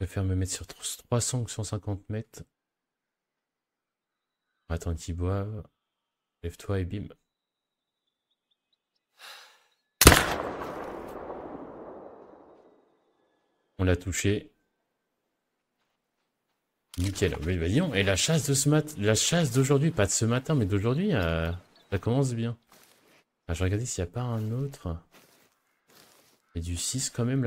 Je préfère me mettre sur 300 que 150 mètres. Attends qu'ils boivent. Lève-toi et bim. On l'a touché. Nickel. Mais vas bah, y et la chasse de ce matin. la chasse d'aujourd'hui, pas de ce matin, mais d'aujourd'hui, euh, ça commence bien. Ah, je vais regarder s'il n'y a pas un autre. Il y a du 6 quand même là.